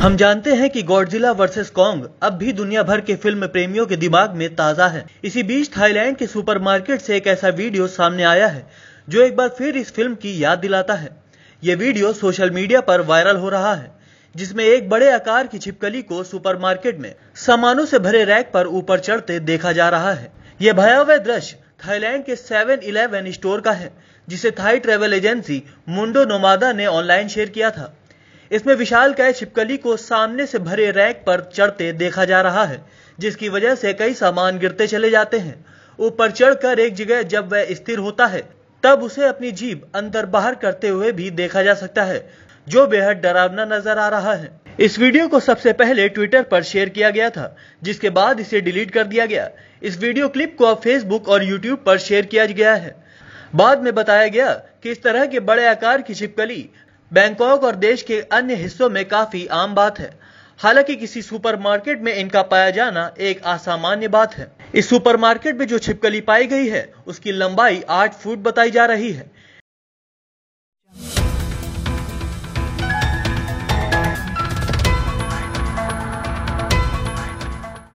हम जानते हैं कि गॉडजिला वर्सेस कॉन्ग अब भी दुनिया भर के फिल्म प्रेमियों के दिमाग में ताजा है इसी बीच थाईलैंड के सुपरमार्केट से एक ऐसा वीडियो सामने आया है जो एक बार फिर इस फिल्म की याद दिलाता है ये वीडियो सोशल मीडिया पर वायरल हो रहा है जिसमें एक बड़े आकार की छिपकली को सुपरमार्केट में सामानों से भरे रैक पर ऊपर चढ़ते देखा जा रहा है यह भयावह दृश्य थाईलैंड के सेवन इलेवन स्टोर का है जिसे Thai travel agency Mundo Nomada ने ऑनलाइन शेयर किया था इसमें विशाल काय छिपकली को सामने से भरे रैक पर चढ़ते देखा जा रहा है जिसकी वजह से कई सामान गिरते चले जाते हैं ऊपर चढ़कर एक जगह जब वह स्थिर होता है तब उसे अपनी जीभ अंदर बाहर करते हुए भी देखा जा सकता है जो बेहद डरावना नजर आ रहा है इस वीडियो को सबसे पहले ट्विटर पर शेयर किया गया था जिसके बाद इसे डिलीट कर दिया गया इस वीडियो क्लिप को अब फेसबुक और यूट्यूब पर शेयर किया गया है बाद में बताया गया कि इस तरह के बड़े आकार की छिपकली बैंकॉक और देश के अन्य हिस्सों में काफी आम बात है हालांकि किसी सुपरमार्केट में इनका पाया जाना एक असामान्य बात है इस सुपरमार्केट में जो छिपकली पाई गई है उसकी लंबाई आठ फुट बताई जा रही है